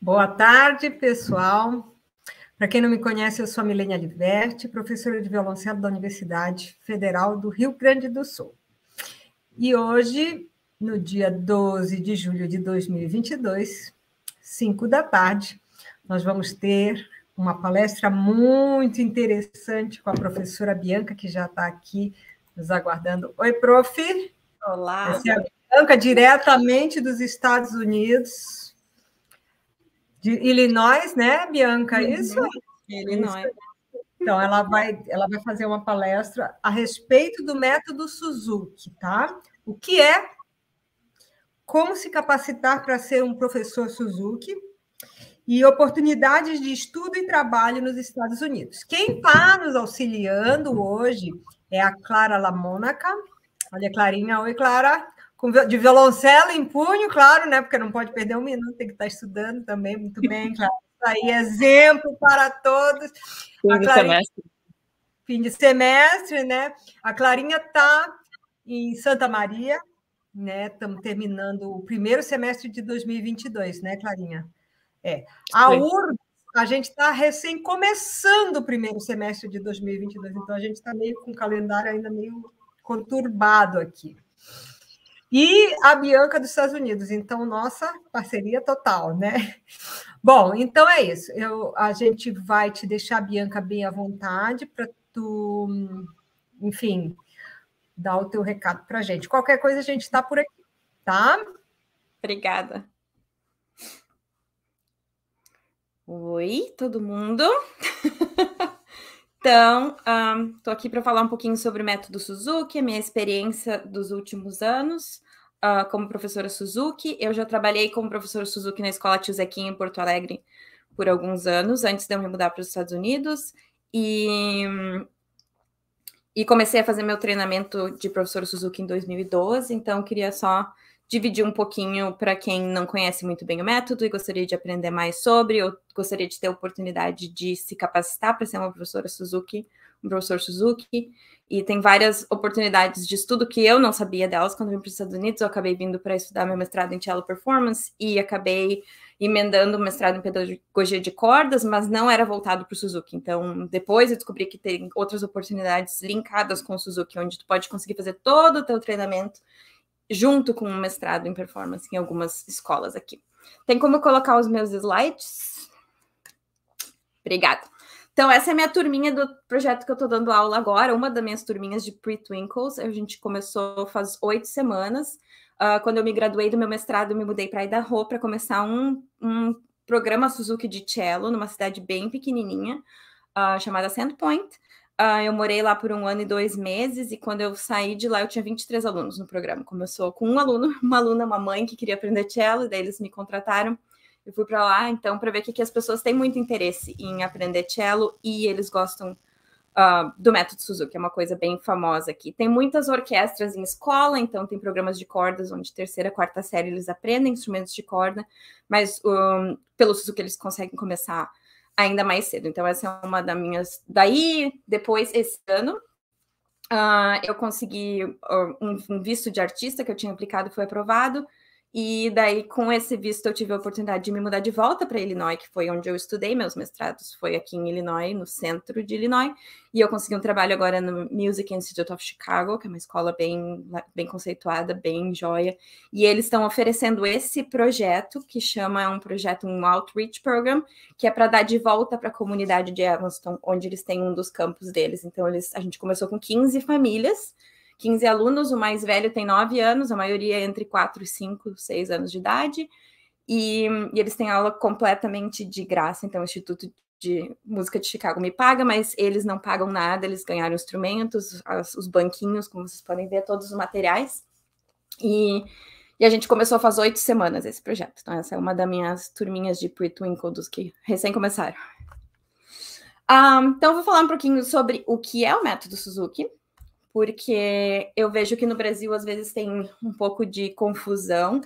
Boa tarde, pessoal. Para quem não me conhece, eu sou a Milênia Liberti, professora de violoncelo da Universidade Federal do Rio Grande do Sul. E hoje, no dia 12 de julho de 2022, 5 da tarde, nós vamos ter uma palestra muito interessante com a professora Bianca, que já está aqui nos aguardando. Oi, prof. Olá. Essa é a Bianca, diretamente dos Estados Unidos de Illinois, né, Bianca? Uhum. Isso? Illinois. Então, ela vai, ela vai fazer uma palestra a respeito do método Suzuki, tá? O que é, como se capacitar para ser um professor Suzuki e oportunidades de estudo e trabalho nos Estados Unidos. Quem está nos auxiliando hoje é a Clara Lamônica. Olha, Clarinha, oi, Clara de violoncelo em punho, claro, né? Porque não pode perder um minuto, tem que estar tá estudando também, muito bem, claro. Tá aí, exemplo para todos. Fim de Clarinha, semestre. Fim de semestre, né? A Clarinha está em Santa Maria, né? Estamos terminando o primeiro semestre de 2022, né, Clarinha? É. A URB, a gente está recém começando o primeiro semestre de 2022, então a gente está meio com o calendário ainda meio conturbado aqui e a Bianca dos Estados Unidos. Então, nossa parceria total, né? Bom, então é isso. Eu, a gente vai te deixar, Bianca, bem à vontade para tu, enfim, dar o teu recado para a gente. Qualquer coisa, a gente está por aqui, tá? Obrigada. Oi, todo mundo. Então, estou um, aqui para falar um pouquinho sobre o método Suzuki, a minha experiência dos últimos anos uh, como professora Suzuki. Eu já trabalhei como professora Suzuki na escola Tio Zequinha, em Porto Alegre, por alguns anos, antes de eu me mudar para os Estados Unidos. E, e comecei a fazer meu treinamento de professora Suzuki em 2012, então queria só dividir um pouquinho para quem não conhece muito bem o método e gostaria de aprender mais sobre, ou gostaria de ter a oportunidade de se capacitar para ser uma professora Suzuki, um professor Suzuki. E tem várias oportunidades de estudo que eu não sabia delas quando vim para os Estados Unidos. Eu acabei vindo para estudar meu mestrado em cello performance e acabei emendando o mestrado em pedagogia de cordas, mas não era voltado para o Suzuki. Então, depois eu descobri que tem outras oportunidades linkadas com o Suzuki, onde tu pode conseguir fazer todo o teu treinamento junto com um mestrado em performance em algumas escolas aqui. Tem como colocar os meus slides? Obrigada. Então, essa é a minha turminha do projeto que eu estou dando aula agora, uma das minhas turminhas de pre-twinkles. A gente começou faz oito semanas. Uh, quando eu me graduei do meu mestrado, eu me mudei para Idaho para começar um, um programa Suzuki de cello, numa cidade bem pequenininha, uh, chamada Sandpoint. Uh, eu morei lá por um ano e dois meses, e quando eu saí de lá, eu tinha 23 alunos no programa. Começou com um aluno, uma aluna, uma mãe que queria aprender cello, e daí eles me contrataram. Eu fui para lá, então, para ver que, que as pessoas têm muito interesse em aprender cello e eles gostam uh, do método Suzuki, é uma coisa bem famosa aqui. Tem muitas orquestras em escola, então tem programas de cordas onde terceira, quarta série eles aprendem instrumentos de corda, mas um, pelo Suzuki eles conseguem começar ainda mais cedo. Então, essa é uma das minhas. Daí, depois, esse ano, uh, eu consegui uh, um, um, visto de artista que eu tinha aplicado, foi aprovado. E daí, com esse visto, eu tive a oportunidade de me mudar de volta para Illinois, que foi onde eu estudei meus mestrados, foi aqui em Illinois, no centro de Illinois. E eu consegui um trabalho agora no Music Institute of Chicago, que é uma escola bem, bem conceituada, bem joia. E eles estão oferecendo esse projeto, que chama é um projeto, um outreach program, que é para dar de volta para a comunidade de Evanston, onde eles têm um dos campos deles. Então, eles, a gente começou com 15 famílias 15 alunos, o mais velho tem 9 anos, a maioria é entre 4, 5, 6 anos de idade, e, e eles têm aula completamente de graça, então o Instituto de Música de Chicago me paga, mas eles não pagam nada, eles ganharam instrumentos, as, os banquinhos, como vocês podem ver, todos os materiais, e, e a gente começou faz oito semanas esse projeto, então essa é uma das minhas turminhas de pre-twinkle dos que recém começaram. Um, ah, então, vou falar um pouquinho sobre o que é o método Suzuki, porque eu vejo que no Brasil às vezes tem um pouco de confusão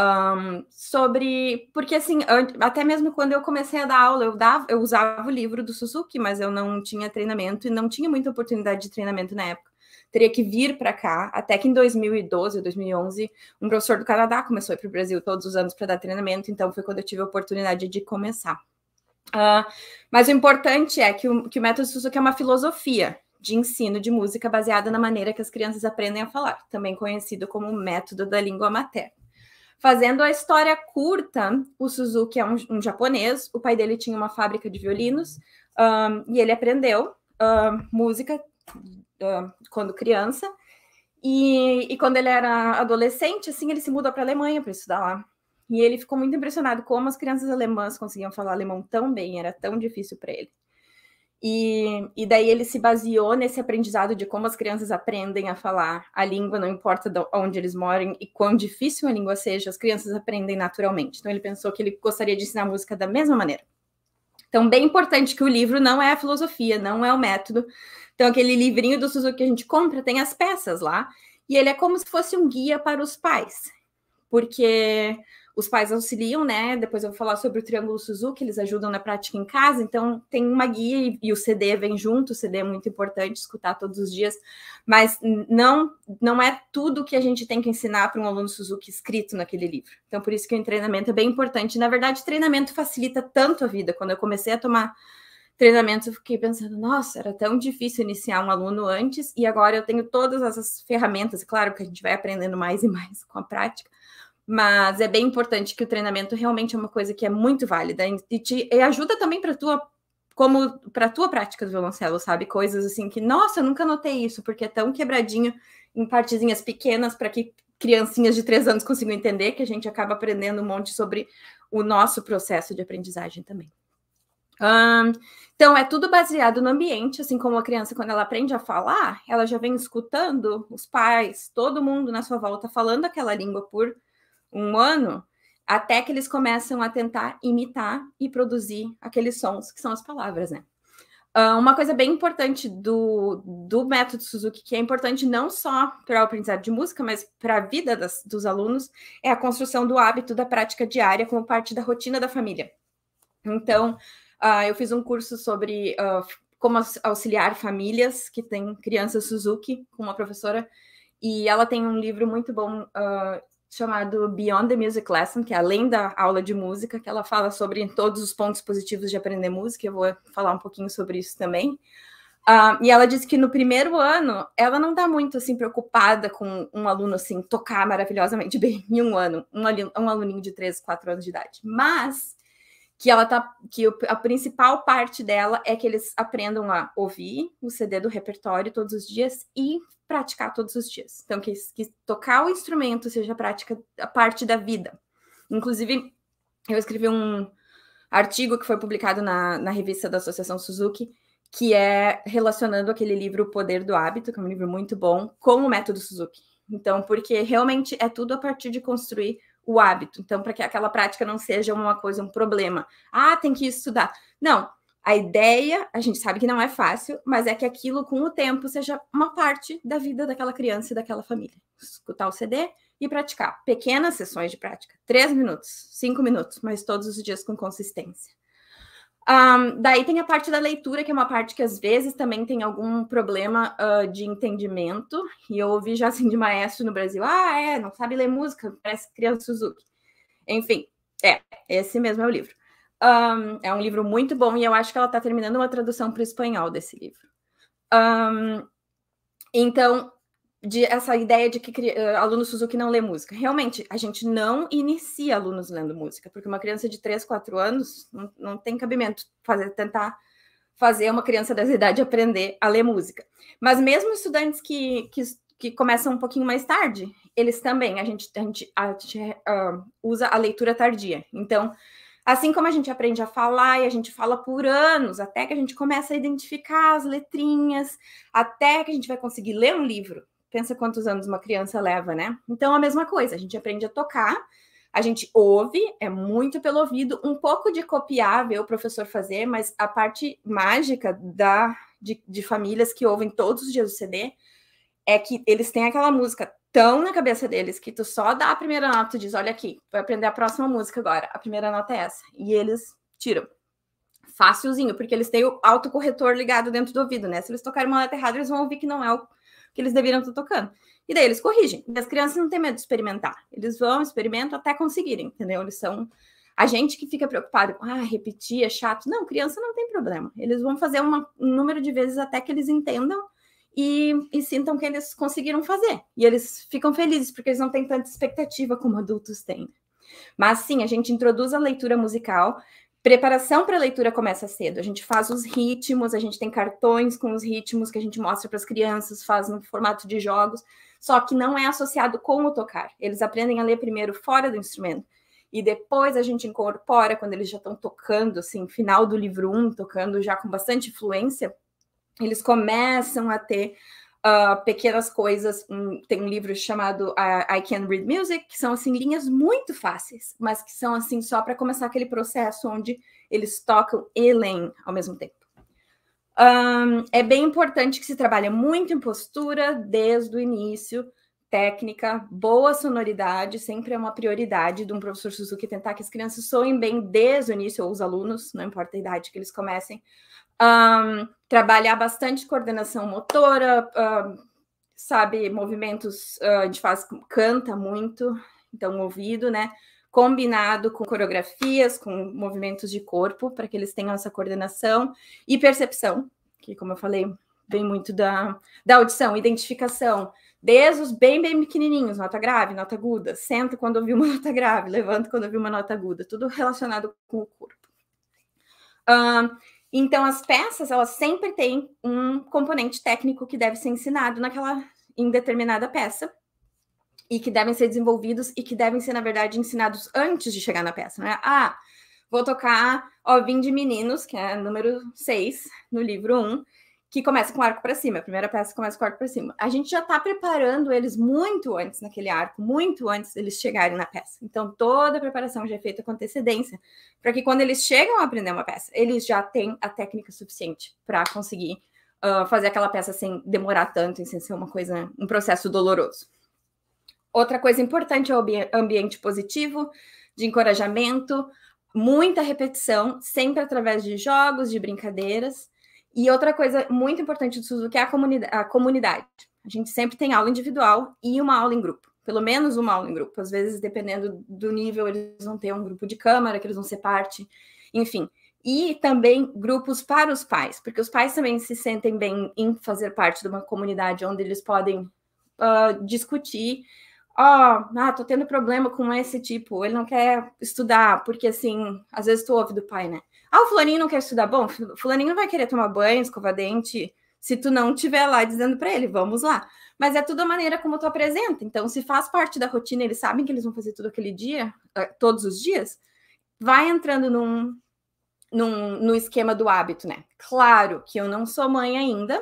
um, sobre. Porque assim, até mesmo quando eu comecei a dar aula, eu, dava, eu usava o livro do Suzuki, mas eu não tinha treinamento e não tinha muita oportunidade de treinamento na época. Teria que vir para cá, até que em 2012, 2011, um professor do Canadá começou a ir para o Brasil todos os anos para dar treinamento, então foi quando eu tive a oportunidade de começar. Uh, mas o importante é que o, que o método Suzuki é uma filosofia, de ensino de música baseada na maneira que as crianças aprendem a falar, também conhecido como método da língua materna. Fazendo a história curta, o Suzuki é um, um japonês, o pai dele tinha uma fábrica de violinos um, e ele aprendeu música quando criança. E, e, quando ele era adolescente, assim, ele se mudou para a Alemanha para estudar lá. E ele ficou muito impressionado como as crianças alemãs conseguiam falar alemão tão bem, era tão difícil para ele. E, e daí ele se baseou nesse aprendizado de como as crianças aprendem a falar a língua, não importa onde eles morem e quão difícil a língua seja, as crianças aprendem naturalmente. Então ele pensou que ele gostaria de ensinar música da mesma maneira. Então, bem importante que o livro não é a filosofia, não é o método. Então, aquele livrinho do Suzuki que a gente compra tem as peças lá, e ele é como se fosse um guia para os pais, porque os pais auxiliam, né? Depois eu vou falar sobre o Triângulo Suzuki, eles ajudam na prática em casa, então tem uma guia e, e o CD vem junto, o CD é muito importante escutar todos os dias, mas não não é tudo que a gente tem que ensinar para um aluno Suzuki escrito naquele livro. Então por isso que o treinamento é bem importante. Na verdade, treinamento facilita tanto a vida. Quando eu comecei a tomar treinamentos, eu fiquei pensando, nossa, era tão difícil iniciar um aluno antes, e agora eu tenho todas essas ferramentas, é claro que a gente vai aprendendo mais e mais com a prática, mas é bem importante que o treinamento realmente é uma coisa que é muito válida e te e ajuda também para tua como para tua prática do violoncelo, sabe? Coisas assim que, nossa, eu nunca notei isso, porque é tão quebradinho em partezinhas pequenas para que criancinhas de três anos consigam entender, que a gente acaba aprendendo um monte sobre o nosso processo de aprendizagem também. Um, então, é tudo baseado no ambiente, assim como a criança, quando ela aprende a falar, ela já vem escutando os pais, todo mundo na sua volta falando aquela língua por um ano, até que eles começam a tentar imitar e produzir aqueles sons que são as palavras, né? Ah, uma coisa bem importante do, do método Suzuki, que é importante não só para o aprendizado de música, mas para a vida das, dos alunos, é a construção do hábito da prática diária como parte da rotina da família. Então, uh, eu fiz um curso sobre uh, como auxiliar famílias que têm crianças Suzuki com uma professora, e ela tem um livro muito bom uh, chamado Beyond the Music Lesson, que é além da aula de música, que ela fala sobre todos os pontos positivos de aprender música. Eu vou falar um pouquinho sobre isso também. Uh, e ela disse que no primeiro ano ela não está muito assim preocupada com um aluno assim tocar maravilhosamente bem em um ano, um, um aluninho de 3, 4 anos de idade. Mas que ela tá que a principal parte dela é que eles aprendam a ouvir o CD do repertório todos os dias e praticar todos os dias. Então que, que tocar o instrumento seja a prática a parte da vida. Inclusive eu escrevi um artigo que foi publicado na, na revista da Associação Suzuki que é relacionando aquele livro O Poder do Hábito, que é um livro muito bom, com o método Suzuki. Então, porque realmente é tudo a partir de construir o hábito. Então, para que aquela prática não seja uma coisa, um problema. Ah, tem que estudar. Não. A ideia, a gente sabe que não é fácil, mas é que aquilo com o tempo seja uma parte da vida daquela criança e daquela família. Escutar o CD e praticar. Pequenas sessões de prática. Três minutos, cinco minutos, mas todos os dias com consistência. Um, daí tem a parte da leitura, que é uma parte que às vezes também tem algum problema uh, de entendimento. E eu ouvi já assim de maestro no Brasil: ah, é, não sabe ler música, parece criança Suzuki. Enfim, é, esse mesmo é o livro. Um, é um livro muito bom e eu acho que ela está terminando uma tradução para o espanhol desse livro. Um, então, de essa ideia de que uh, aluno Suzuki não lê música. Realmente, a gente não inicia alunos lendo música, porque uma criança de 3, 4 anos não, não tem cabimento fazer tentar fazer uma criança dessa idade aprender a ler música. Mas mesmo estudantes que, que, que começam um pouquinho mais tarde, eles também, a gente, a gente, a gente uh, usa a leitura tardia. Então, assim como a gente aprende a falar e a gente fala por anos, até que a gente começa a identificar as letrinhas, até que a gente vai conseguir ler um livro pensa quantos anos uma criança leva, né? Então, a mesma coisa, a gente aprende a tocar, a gente ouve, é muito pelo ouvido, um pouco de copiar, ver o professor fazer, mas a parte mágica da de, de famílias que ouvem todos os dias o CD é que eles têm aquela música tão na cabeça deles que tu só dá a primeira nota, tu diz, olha aqui, vai aprender a próxima música agora, a primeira nota é essa, e eles tiram. Facilzinho, porque eles têm o autocorretor ligado dentro do ouvido, né? Se eles tocarem uma letra errada, eles vão ouvir que não é o que eles deveriam estar tocando. E daí eles corrigem. E as crianças não têm medo de experimentar. Eles vão, experimentam até conseguirem, entendeu? Eles são. A gente que fica preocupado, ah, repetir é chato. Não, criança não tem problema. Eles vão fazer uma, um número de vezes até que eles entendam e, e, sintam que eles conseguiram fazer. E eles ficam felizes, porque eles não têm tanta expectativa como adultos têm. Mas sim, a gente introduz a leitura musical Preparação para a leitura começa cedo. A gente faz os ritmos, a gente tem cartões com os ritmos que a gente mostra para as crianças, faz no formato de jogos, só que não é associado com o tocar. Eles aprendem a ler primeiro fora do instrumento e depois a gente incorpora quando eles já estão tocando, assim, final do livro 1, um, tocando já com bastante fluência, eles começam a ter uh, pequenas coisas. Um, tem um livro chamado uh, I Can Read Music, que são assim linhas muito fáceis, mas que são assim só para começar aquele processo onde eles tocam e leem ao mesmo tempo. Um, é bem importante que se trabalhe muito em postura desde o início, técnica, boa sonoridade, sempre é uma prioridade de um professor Suzuki tentar que as crianças soem bem desde o início, ou os alunos, não importa a idade que eles comecem. Um, trabalhar bastante coordenação motora, um, sabe, movimentos uh, gente faz canta muito, então ouvido, né? Combinado com coreografias, com movimentos de corpo, para que eles tenham essa coordenação e percepção, que, como eu falei, vem muito da, da audição, identificação. Desde os bem, bem pequenininhos, nota grave, nota aguda, senta quando ouvi uma nota grave, levanta quando ouvi uma nota aguda, tudo relacionado com o corpo. Uh, então, as peças, elas sempre têm um componente técnico que deve ser ensinado naquela, em determinada peça, e que devem ser desenvolvidos e que devem ser, na verdade, ensinados antes de chegar na peça, né? Ah, vou tocar Ó de Meninos, que é número 6, no livro 1, que começa com arco para cima. A primeira peça começa com arco para cima. A gente já está preparando eles muito antes naquele arco, muito antes deles chegarem na peça. Então, toda a preparação já é feita com antecedência, para que quando eles chegam a aprender uma peça, eles já têm a técnica suficiente para conseguir uh, fazer aquela peça sem demorar tanto e sem ser uma coisa, um processo doloroso. Outra coisa importante é o ambiente positivo, de encorajamento, muita repetição, sempre através de jogos, de brincadeiras. E outra coisa muito importante do Suzuki é a, comuni a comunidade. A gente sempre tem aula individual e uma aula em grupo. Pelo menos uma aula em grupo. Às vezes, dependendo do nível, eles vão ter um grupo de câmara que eles vão ser parte. Enfim, e também grupos para os pais, porque os pais também se sentem bem em fazer parte de uma comunidade onde eles podem uh, discutir. Ó, oh, ah, tô tendo problema com esse tipo, ele não quer estudar, porque assim, às vezes tu ouve do pai, né? Ah, o fulaninho não quer estudar? Bom, fulaninho não vai querer tomar banho, escovar dente, se tu não estiver lá dizendo para ele, vamos lá. Mas é tudo a maneira como tu apresenta. Então, se faz parte da rotina, eles sabem que eles vão fazer tudo aquele dia, eh, todos os dias, vai entrando num, num, no esquema do hábito, né? Claro que eu não sou mãe ainda,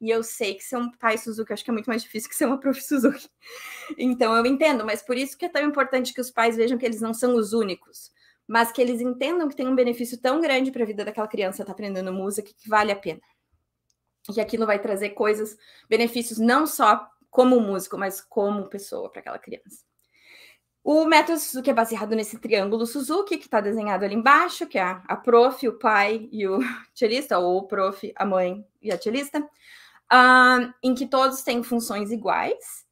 e eu sei que ser um pai Suzuki, acho que é muito mais difícil que ser uma prof Suzuki. Então eu entendo, mas por isso que é tão importante que os pais vejam que eles não são os únicos mas que eles entendam que tem um benefício tão grande para a vida daquela criança estar tá aprendendo música que vale a pena. E aquilo vai trazer coisas, benefícios não só como músico, mas como pessoa para aquela criança. O método Suzuki é baseado nesse triângulo Suzuki, que está desenhado ali embaixo, que é a prof, o pai e o cellista, ou o prof, a mãe e a cellista, um, em que todos têm funções iguais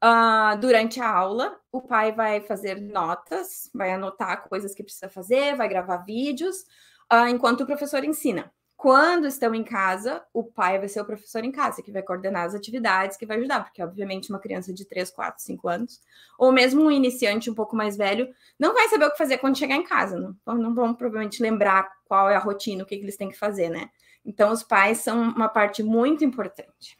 Uh, durante a aula, o pai vai fazer notas, vai anotar coisas que precisa fazer, vai gravar vídeos, uh, enquanto o professor ensina. Quando estão em casa, o pai vai ser o professor em casa, que vai coordenar as atividades, que vai ajudar, porque, obviamente, uma criança de 3, 4, 5 anos, ou mesmo um iniciante um pouco mais velho, não vai saber o que fazer quando chegar em casa, não, não vão provavelmente lembrar qual é a rotina, o que, que eles têm que fazer, né? Então, os pais são uma parte muito importante.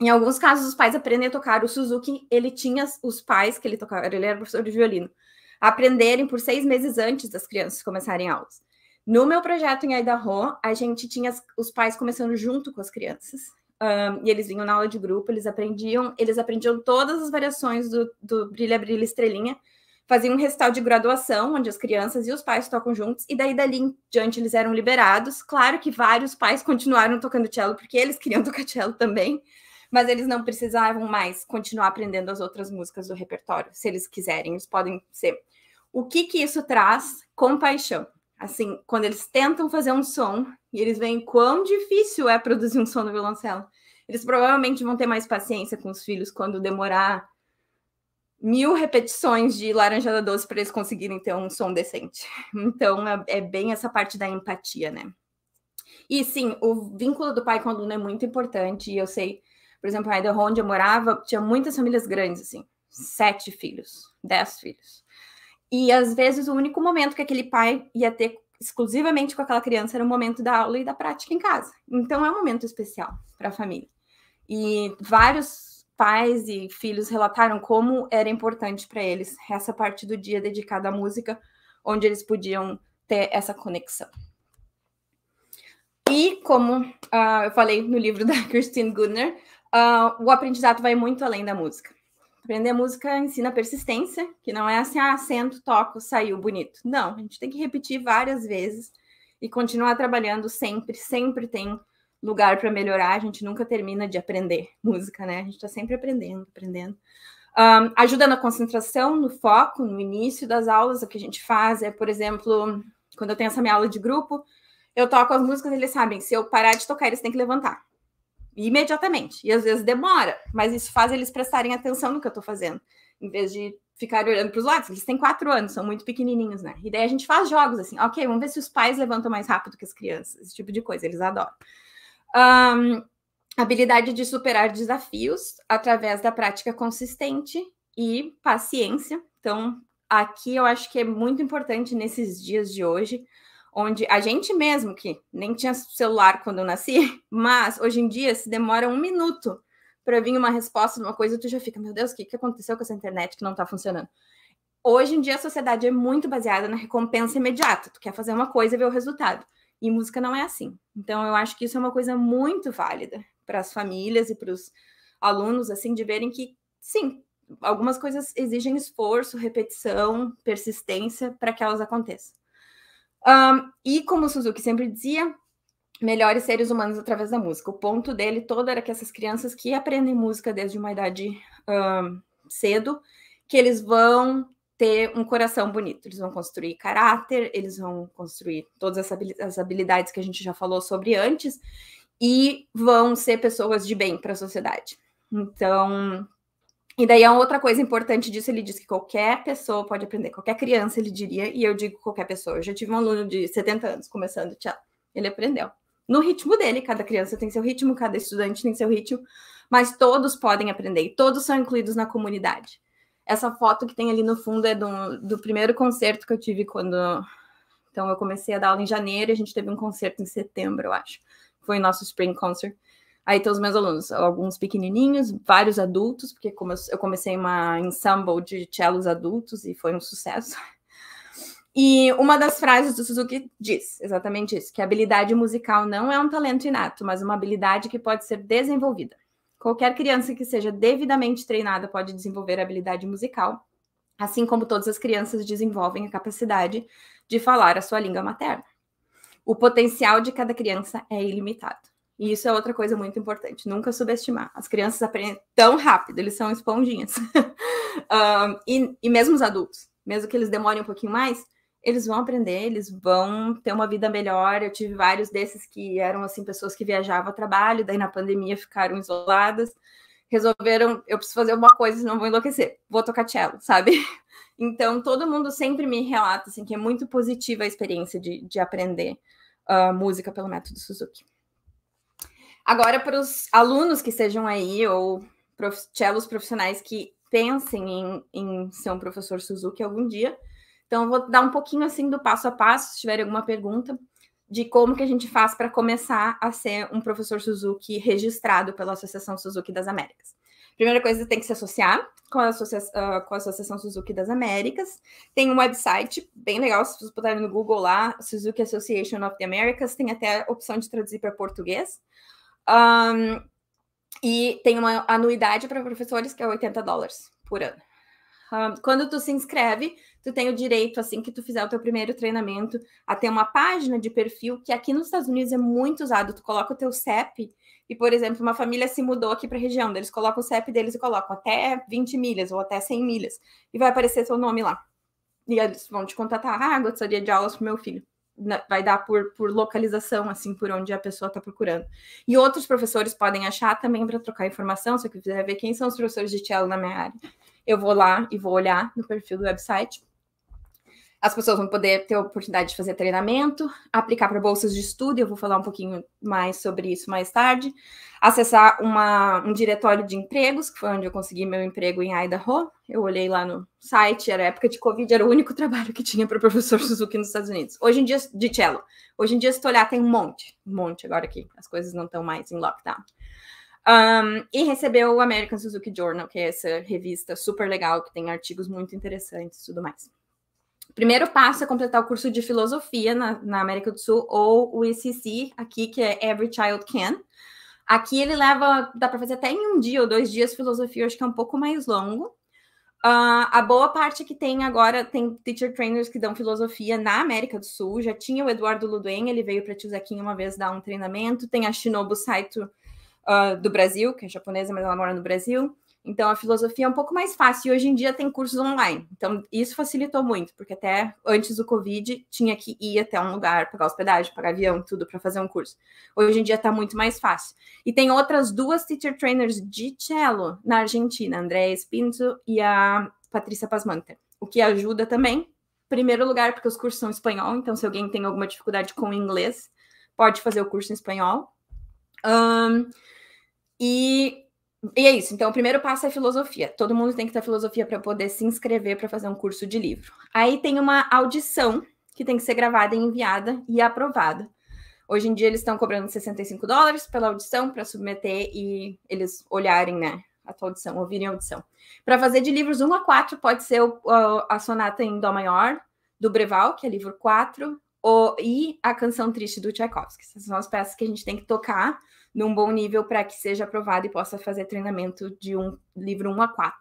Em alguns casos, os pais aprendem a tocar. O Suzuki, ele tinha os pais que ele tocava, ele era professor de violino, aprenderem por seis meses antes das crianças começarem aulas. No meu projeto em Idaho, a gente tinha os pais começando junto com as crianças. Um, e eles vinham na aula de grupo, eles aprendiam, eles aprendiam todas as variações do, do Brilha Brilha Estrelinha, faziam um recital de graduação, onde as crianças e os pais tocam juntos, e daí dali em diante eles eram liberados. Claro que vários pais continuaram tocando cello, porque eles queriam tocar cello também, mas eles não precisavam mais continuar aprendendo as outras músicas do repertório. Se eles quiserem, eles podem ser. O que que isso traz? Compaixão. Assim, quando eles tentam fazer um som e eles veem quão difícil é produzir um som no violoncelo, eles provavelmente vão ter mais paciência com os filhos quando demorar mil repetições de Laranjada Doce para eles conseguirem ter um som decente. Então, é, é, bem essa parte da empatia, né? E sim, o vínculo do pai com o aluno é muito importante, e eu sei por exemplo, a Idaho, onde eu morava, tinha muitas famílias grandes, assim, sete filhos, dez filhos. E às vezes o único momento que aquele pai ia ter exclusivamente com aquela criança era o momento da aula e da prática em casa. Então é um momento especial para a família. E vários pais e filhos relataram como era importante para eles essa parte do dia dedicada à música, onde eles podiam ter essa conexão. E como uh, eu falei no livro da Christine gunner uh, o aprendizado vai muito além da música. Aprender música ensina persistência, que não é assim, ah, toco, saiu bonito. Não, a gente tem que repetir várias vezes e continuar trabalhando sempre, sempre tem lugar para melhorar, a gente nunca termina de aprender música, né? A gente está sempre aprendendo, aprendendo. Um, ajuda na concentração, no foco, no início das aulas, o que a gente faz é, por exemplo, quando eu tenho essa minha aula de grupo, eu toco as músicas, eles sabem, se eu parar de tocar, eles têm que levantar imediatamente. E às vezes demora, mas isso faz eles prestarem atenção no que eu estou fazendo, em vez de ficar olhando para os lados. Eles têm quatro anos, são muito pequenininhos, né? E daí a gente faz jogos assim, ok, vamos ver se os pais levantam mais rápido que as crianças, esse tipo de coisa, eles adoram. Um, habilidade de superar desafios através da prática consistente e paciência. Então, aqui eu acho que é muito importante nesses dias de hoje onde a gente mesmo, que nem tinha celular quando eu nasci, mas hoje em dia se demora um minuto para vir uma resposta de uma coisa, tu já fica, meu Deus, o que, que aconteceu com essa internet que não está funcionando? Hoje em dia a sociedade é muito baseada na recompensa imediata. Tu quer fazer uma coisa e ver o resultado. E música não é assim. Então eu acho que isso é uma coisa muito válida para as famílias e para os alunos assim de verem que sim, algumas coisas exigem esforço, repetição, persistência para que elas aconteçam. Um, e como Suzuki sempre dizia, melhores seres humanos através da música. O ponto dele todo era que essas crianças que aprendem música desde uma idade um, cedo, que eles vão ter um coração bonito, eles vão construir caráter, eles vão construir todas as habilidades que a gente já falou sobre antes e vão ser pessoas de bem para a sociedade. Então, e daí é a outra coisa importante disso, ele diz que qualquer pessoa pode aprender, qualquer criança, ele diria, e eu digo qualquer pessoa. Eu já tive um aluno de 70 anos começando tchau, ele aprendeu. No ritmo dele, cada criança tem seu ritmo, cada estudante tem seu ritmo, mas todos podem aprender e todos são incluídos na comunidade. Essa foto que tem ali no fundo é do, do primeiro concerto que eu tive quando. Então, eu comecei a dar aula em janeiro e a gente teve um concerto em setembro, eu acho. Foi o nosso Spring Concert. Aí tem os meus alunos, alguns pequenininhos, vários adultos, porque como eu comecei uma ensemble de cellos adultos e foi um sucesso. E uma das frases do Suzuki diz exatamente isso: que a habilidade musical não é um talento inato, mas uma habilidade que pode ser desenvolvida. Qualquer criança que seja devidamente treinada pode desenvolver a habilidade musical, assim como todas as crianças desenvolvem a capacidade de falar a sua língua materna. O potencial de cada criança é ilimitado. E isso é outra coisa muito importante, nunca subestimar. As crianças aprendem tão rápido, eles são esponjinhas. um, e, e mesmo os adultos, mesmo que eles demorem um pouquinho mais, eles vão aprender, eles vão ter uma vida melhor. Eu tive vários desses que eram assim pessoas que viajavam a trabalho, daí na pandemia ficaram isoladas, resolveram, eu preciso fazer alguma coisa, senão vou enlouquecer. Vou tocar cello, sabe? Então, todo mundo sempre me relata assim que é muito positiva a experiência de, de aprender uh, música pelo método Suzuki. Agora, para os alunos que sejam aí, ou prof... cellos profissionais que pensem em, em ser um professor Suzuki algum dia, então eu vou dar um pouquinho assim do passo a passo, se tiverem alguma pergunta, de como que a gente faz para começar a ser um professor Suzuki registrado pela Associação Suzuki das Américas. Primeira coisa, tem que se associar com a, Associa uh, com a Associação Suzuki das Américas. Tem um website bem legal, se vocês botarem no Google lá, Suzuki Association of the Americas, tem até a opção de traduzir para português. Um, e tem uma anuidade para professores que é 80 dólares por ano. Um, quando tu se inscreve, tu tem o direito, assim que tu fizer o teu primeiro treinamento, a ter uma página de perfil que aqui nos Estados Unidos é muito usado. Tu coloca o teu CEP e, por exemplo, uma família se mudou aqui para a região, eles colocam o CEP deles e colocam até 20 milhas ou até 100 milhas e vai aparecer seu nome lá. E eles vão te contatar, ah, gostaria de aulas para meu filho vai dar por, por localização, assim, por onde a pessoa está procurando. E outros professores podem achar também para trocar informação, se eu quiser ver quem são os professores de cello na minha área. Eu vou lá e vou olhar no perfil do website as pessoas vão poder ter a oportunidade de fazer treinamento, aplicar para bolsas de estudo, eu vou falar um pouquinho mais sobre isso mais tarde, acessar uma, um diretório de empregos, que foi onde eu consegui meu emprego em Idaho. Eu olhei lá no site, era época de Covid, era o único trabalho que tinha para o professor Suzuki nos Estados Unidos. Hoje em dia, de cello. Hoje em dia, se tu olhar, tem um monte, um monte agora aqui. as coisas não estão mais em lockdown. Um, e recebeu o American Suzuki Journal, que é essa revista super legal, que tem artigos muito interessantes e tudo mais. O primeiro passo é completar o curso de filosofia na, na América do Sul, ou o ECC, aqui, que é Every Child Can. Aqui ele leva, dá para fazer até em um dia ou dois dias filosofia, acho que é um pouco mais longo. Uh, a boa parte que tem agora, tem teacher trainers que dão filosofia na América do Sul. Já tinha o Eduardo Luduen, ele veio para Tizuquim uma vez dar um treinamento. Tem a Shinobu Saito uh, do Brasil, que é japonesa, mas ela mora no Brasil. Então, a filosofia é um pouco mais fácil e hoje em dia tem cursos online. Então, isso facilitou muito, porque até antes do Covid tinha que ir até um lugar, pagar hospedagem, pagar avião, tudo para fazer um curso. Hoje em dia está muito mais fácil. E tem outras duas teacher trainers de cello na Argentina, a Andrea Espinto e a Patrícia Pasmante, o que ajuda também. Primeiro lugar, porque os cursos são em espanhol, então se alguém tem alguma dificuldade com inglês, pode fazer o curso em espanhol. Um, e e é isso. Então, o primeiro passo é filosofia. Todo mundo tem que ter filosofia para poder se inscrever para fazer um curso de livro. Aí tem uma audição que tem que ser gravada e enviada e aprovada. Hoje em dia eles estão cobrando 65 dólares pela audição para submeter e eles olharem, né, a tua audição, ouvirem a audição. Para fazer de livros 1 a 4 pode ser o, a sonata em dó maior do Breval, que é livro 4, o, e a canção triste do Tchaikovsky. Essas são as peças que a gente tem que tocar num bom nível para que seja aprovado e possa fazer treinamento de um livro 1 a 4.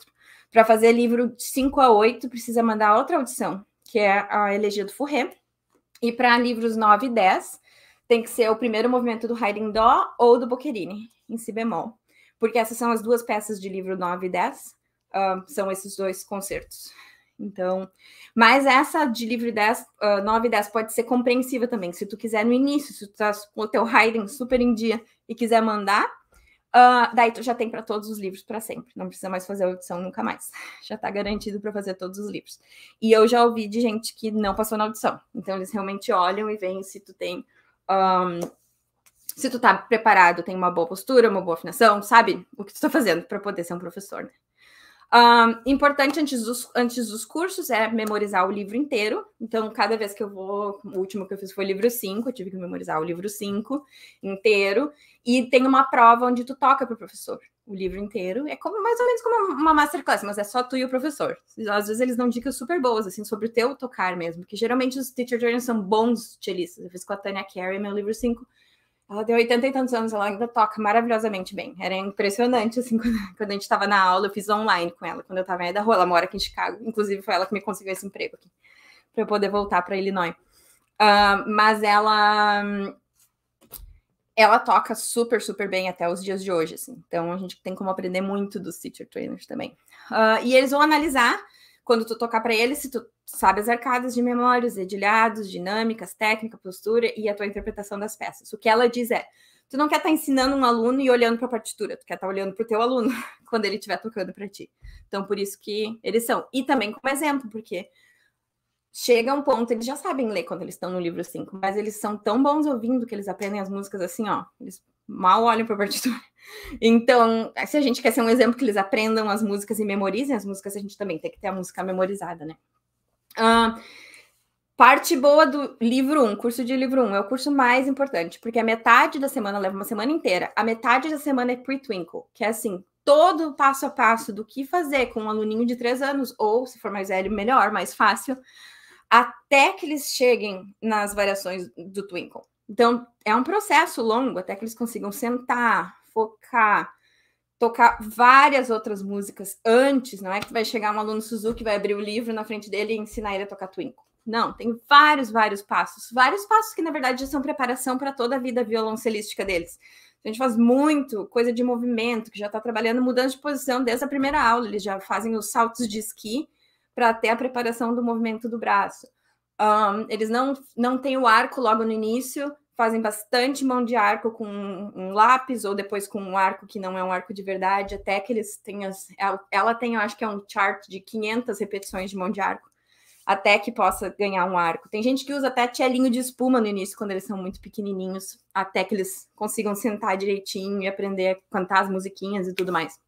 Para fazer livro 5 a 8, precisa mandar outra audição, que é a Elegia do Fourré. E para livros 9 e 10, tem que ser o primeiro movimento do Haydn Dó ou do Boccherini, em si bemol. Porque essas são as duas peças de livro 9 e 10, uh, são esses dois concertos. Então, mas essa de livro 10, uh, 9 e 10 pode ser compreensiva também. Se tu quiser no início, se tu tá com o teu Raiden super em dia e quiser mandar, uh, daí tu já tem para todos os livros para sempre. Não precisa mais fazer a audição nunca mais. Já está garantido para fazer todos os livros. E eu já ouvi de gente que não passou na audição. Então eles realmente olham e veem se tu tem um, ah, se tu tá preparado, tem uma boa postura, uma boa afinação, sabe o que tu tá fazendo para poder ser um professor, né? importante antes dos, antes dos cursos é memorizar o livro inteiro. Então, cada vez que eu vou, o último que eu fiz foi o livro 5, eu tive que memorizar o livro 5 inteiro. E tem uma prova onde tu toca para o professor o livro inteiro. É como mais ou menos como uma masterclass, mas é só tu e o professor. Às vezes eles dão dicas super boas, assim, sobre o teu tocar mesmo, que geralmente os teacher trainers são bons estilistas. Eu fiz com a Tânia Carey, meu livro 5. Cinco ela deu 80 e tantos anos, ela ainda toca maravilhosamente bem. Era impressionante, assim, quando, a gente estava na aula, eu fiz online com ela, quando eu estava em rua, ela mora aqui em Chicago. Inclusive, foi ela que me conseguiu esse emprego aqui, para eu poder voltar para Illinois. Uh, mas ela ela toca super, super bem até os dias de hoje, assim. Então, a gente tem como aprender muito dos teacher trainers também. Uh, e eles vão analisar quando tu tocar para ele, se tu sabe as arcadas de memórias, dedilhados, dinâmicas, técnica, postura e a tua interpretação das peças. O que ela diz é: tu não quer estar tá ensinando um aluno e olhando para a partitura, tu quer estar tá olhando para o teu aluno quando ele estiver tocando para ti. Então, por isso que eles são. E também como exemplo, porque chega um ponto, eles já sabem ler quando eles estão no livro 5, mas eles são tão bons ouvindo que eles aprendem as músicas assim, ó. Eles mal olham para a partitura. Então, se a gente quer ser um exemplo que eles aprendam as músicas e memorizem as músicas, a gente também tem que ter a música memorizada, né? Uh, parte boa do livro 1, um, curso de livro 1, um, é o curso mais importante, porque a metade da semana leva uma semana inteira, a metade da semana é pre-twinkle, que é assim, todo o passo a passo do que fazer com um aluninho de 3 anos, ou se for mais velho, melhor, mais fácil, até que eles cheguem nas variações do twinkle. Então, é um processo longo até que eles consigam sentar, focar, tocar várias outras músicas antes. Não é que vai chegar um aluno Suzuki, vai abrir o livro na frente dele e ensinar ele a tocar Twinkle. Não, tem vários, vários passos. Vários passos que, na verdade, já são preparação para toda a vida violoncelística deles. A gente faz muito coisa de movimento, que já está trabalhando mudança de posição desde a primeira aula. Eles já fazem os saltos de esqui para até a preparação do movimento do braço. Um, eles não, não têm o arco logo no início, fazem bastante mão de arco com um lápis ou depois com um arco que não é um arco de verdade, até que eles tenham. Ela tem, eu acho que é um chart de 500 repetições de mão de arco, até que possa ganhar um arco. Tem gente que usa até tchelinho de espuma no início, quando eles são muito pequenininhos, até que eles consigam sentar direitinho e aprender a cantar as musiquinhas e tudo mais.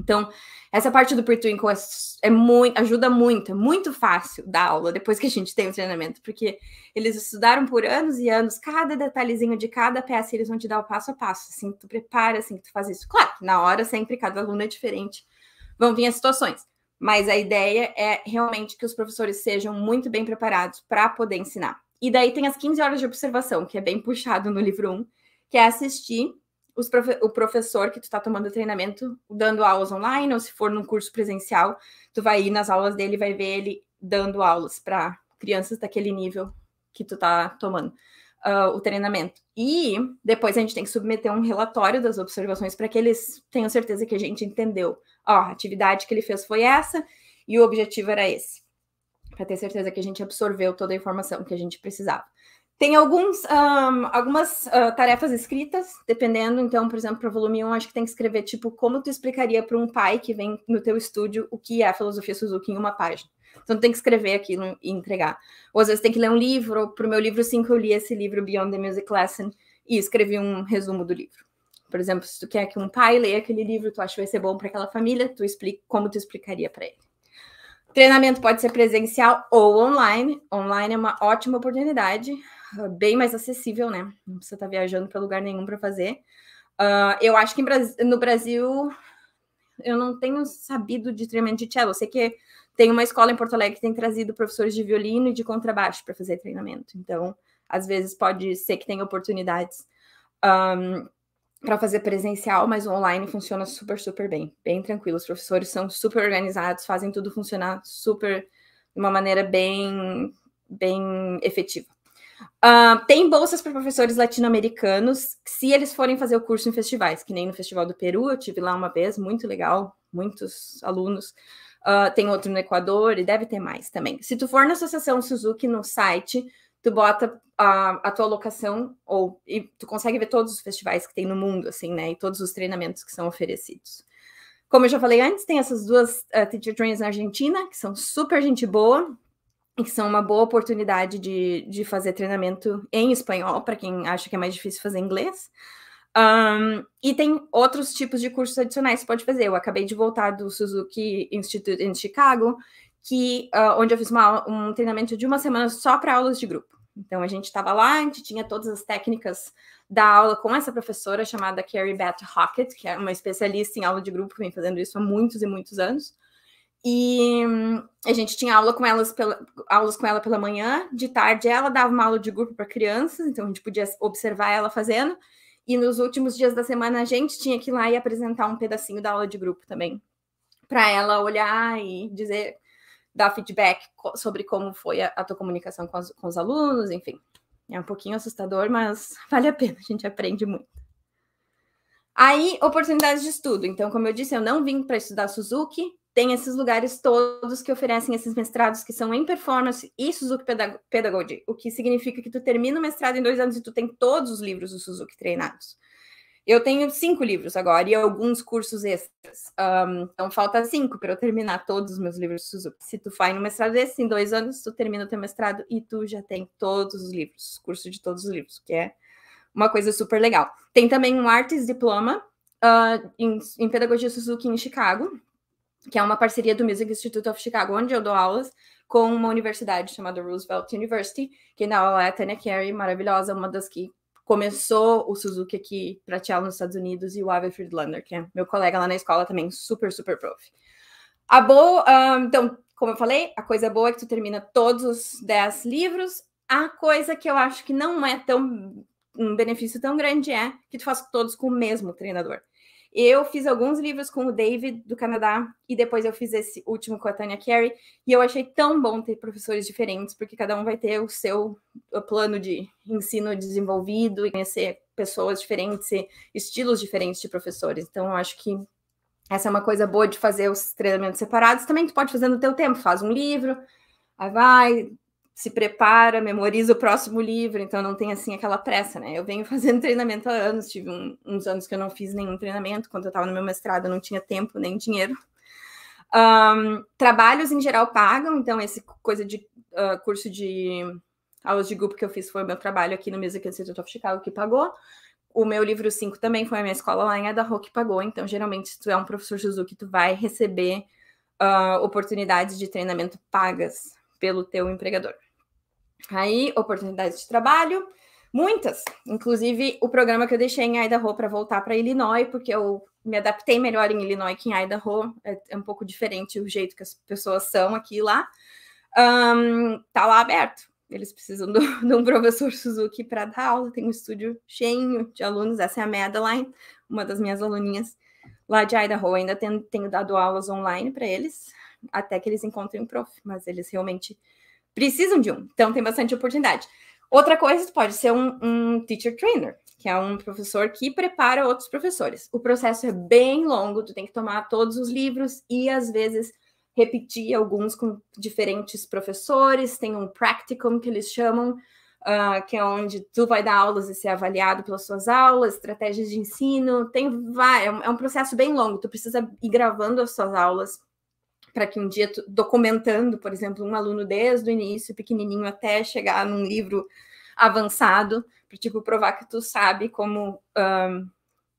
Então, essa parte do pre-twinkle é, é muito, ajuda muito, é muito fácil da aula depois que a gente tem o treinamento, porque eles estudaram por anos e anos, cada detalhezinho de cada peça, eles vão te dar o passo a passo, assim, tu prepara, assim, tu faz isso. Claro que na hora sempre cada aluno é diferente, vão vir as situações, mas a ideia é realmente que os professores sejam muito bem preparados para poder ensinar. E daí tem as 15 horas de observação, que é bem puxado no livro 1, que é assistir profe o professor que tu está tomando treinamento, dando aulas online, ou se for num curso presencial, tu vai ir nas aulas dele, vai ver ele dando aulas para crianças daquele nível que tu está tomando uh, o treinamento. E depois a gente tem que submeter um relatório das observações para que eles tenham certeza que a gente entendeu. Ó, a atividade que ele fez foi essa e o objetivo era esse. Para ter certeza que a gente absorveu toda a informação que a gente precisava. Tem alguns, um, algumas uh, tarefas escritas, dependendo. Então, por exemplo, para o volume 1, acho que tem que escrever, tipo, como tu explicaria para um pai que vem no teu estúdio o que é a filosofia Suzuki em uma página. Então, tem que escrever aquilo e entregar. Ou às vezes tem que ler um livro. Para o meu livro 5, eu li esse livro, Beyond the Music Lesson, e escrevi um resumo do livro. Por exemplo, se tu quer que um pai leia aquele livro, tu acha que vai ser bom para aquela família, tu explica como tu explicaria para ele. Treinamento pode ser presencial ou online. Online é uma ótima oportunidade bem mais acessível, né? Não precisa estar tá viajando para lugar nenhum para fazer. Uh, eu acho que no Brasil eu não tenho sabido de treinamento de cello. Eu sei que tem uma escola em Porto Alegre que tem trazido professores de violino e de contrabaixo para fazer treinamento. Então, às vezes pode ser que tenha oportunidades um, para fazer presencial, mas o online funciona super, super bem. Bem tranquilo. Os professores são super organizados, fazem tudo funcionar super de uma maneira bem, bem efetiva. Uh, tem bolsas para professores latino-americanos, se eles forem fazer o curso em festivais, que nem no Festival do Peru, eu tive lá uma vez, muito legal, muitos alunos. Uh, tem outro no Equador e deve ter mais também. Se tu for na Associação Suzuki no site, tu bota a, a tua locação ou e tu consegue ver todos os festivais que tem no mundo, assim, né? E todos os treinamentos que são oferecidos. Como eu já falei antes, tem essas duas uh, eh, teacher trainings na Argentina, que são super gente boa, que são uma boa oportunidade de, de fazer treinamento em espanhol, para quem acha que é mais difícil fazer inglês. Um, e tem outros tipos de cursos adicionais que você pode fazer. Eu acabei de voltar do Suzuki Institute em Chicago, que uh, onde eu fiz uma, um treinamento de uma semana só para aulas de grupo. Então a gente estava lá, a gente tinha todas as técnicas da aula com essa professora chamada Carrie Beth Hockett, que é uma especialista em aula de grupo, que vem fazendo isso há muitos e muitos anos. E hum, a gente tinha aula com elas pela, aulas com ela pela manhã, de tarde ela dava uma aula de grupo para crianças, então a gente podia observar ela fazendo. E nos últimos dias da semana a gente tinha que ir lá e apresentar um pedacinho da aula de grupo também, para ela olhar e dizer, dar feedback sobre como foi a, a tua comunicação com, as, com os alunos, enfim. É um pouquinho assustador, mas vale a pena, a gente aprende muito. Aí, oportunidades de estudo. Então, como eu disse, eu não vim para estudar Suzuki, tem esses lugares todos que oferecem esses mestrados que são em performance e Suzuki Pedagogy, o que significa que tu termina o mestrado em dois anos e tu tem todos os livros do Suzuki treinados. Eu tenho cinco livros agora e alguns cursos extras. Um, então falta cinco para eu terminar todos os meus livros do Suzuki. Se tu faz no mestrado desse, em dois anos, tu termina o teu mestrado e tu já tem todos os livros, curso de todos os livros, que é uma coisa super legal. Tem também um Artes Diploma uh, em, em Pedagogia Suzuki em Chicago, que é uma parceria do Music Institute of Chicago, onde eu dou aulas, com uma universidade chamada Roosevelt University, que na aula é a Tanya Carey, maravilhosa, uma das que começou o Suzuki aqui para tchau nos Estados Unidos, e o Ave Friedlander, que é meu colega lá na escola também, super, super prof. A boa, um, ah, então, como eu falei, a coisa boa é que tu termina todos os 10 livros. A coisa que eu acho que não é tão um benefício tão grande é que tu faz todos com o mesmo treinador. Eu fiz alguns livros com o David do Canadá e depois eu fiz esse último com a Tânia Carey e eu achei tão bom ter professores diferentes porque cada um vai ter o seu plano de ensino desenvolvido e conhecer pessoas diferentes, e estilos diferentes de professores. Então eu acho que essa é uma coisa boa de fazer os treinamentos separados. Também tu pode fazer no teu tempo, faz um livro, aí vai, se prepara, memoriza o próximo livro, então não tem assim aquela pressa, né? Eu venho fazendo treinamento há anos, tive um, uns anos que eu não fiz nenhum treinamento, quando eu estava no meu mestrado eu não tinha tempo nem dinheiro. Um, trabalhos em geral pagam, então esse coisa de uh, curso de aulas de grupo que eu fiz foi o meu trabalho aqui no Music Institute of Chicago que pagou. O meu livro 5 também foi a minha escola lá em Idaho que pagou, então geralmente se tu é um professor Suzuki, tu vai receber uh, oportunidades de treinamento pagas pelo teu empregador. Aí, oportunidades de trabalho, muitas. Inclusive, o programa que eu deixei em Idaho para voltar para Illinois, porque eu me adaptei melhor em Illinois que em Idaho. É, é, um pouco diferente o jeito que as pessoas são aqui e lá. Um, tá lá aberto. Eles precisam do, de um professor Suzuki para dar aula. Tem um estúdio cheio de alunos. Essa é a Madeline, uma das minhas aluninhas lá de Idaho. Ainda tenho, tenho dado aulas online para eles, até que eles encontrem um prof. Mas eles realmente precisam de um, então tem bastante oportunidade. Outra coisa, pode ser um, um teacher trainer, que é um professor que prepara outros professores. O processo é bem longo, tu tem que tomar todos os livros e às vezes repetir alguns com diferentes professores, tem um practicum que eles chamam, uh, que é onde tu vai dar aulas e ser avaliado pelas suas aulas, estratégias de ensino, tem vai, é, é um processo bem longo, tu precisa ir gravando as suas aulas para que um dia documentando, por exemplo, um aluno desde o início, pequenininho, até chegar num livro avançado, para tipo provar que tu sabe como um,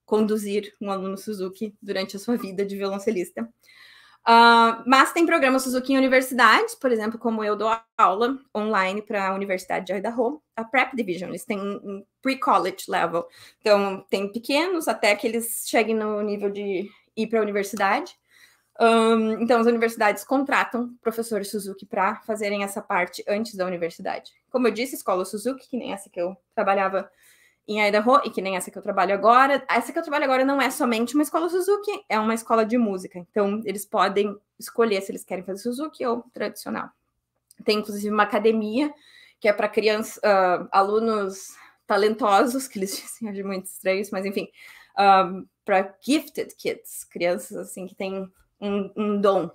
conduzir um aluno Suzuki durante a sua vida de violoncelista. Uh, mas tem programa Suzuki em universidades, por exemplo, como eu dou aula online para a Universidade de Idaho, a Prep Division, eles têm um pre-college level. Então, tem pequenos até que eles cheguem no nível de ir para a universidade. Um, então, as universidades contratam professores Suzuki para fazerem essa parte antes da universidade. Como eu disse, escola Suzuki, que nem essa que eu trabalhava em Idaho e que nem essa que eu trabalho agora. Essa que eu trabalho agora não é somente uma escola Suzuki, é uma escola de música. Então, eles podem escolher se eles querem fazer Suzuki ou tradicional. Tem inclusive uma academia que é para crianças, uh, ah, alunos talentosos, que eles dizem hoje muito estranhos, mas enfim, um, ah, para gifted kids, crianças assim que têm um, um dom.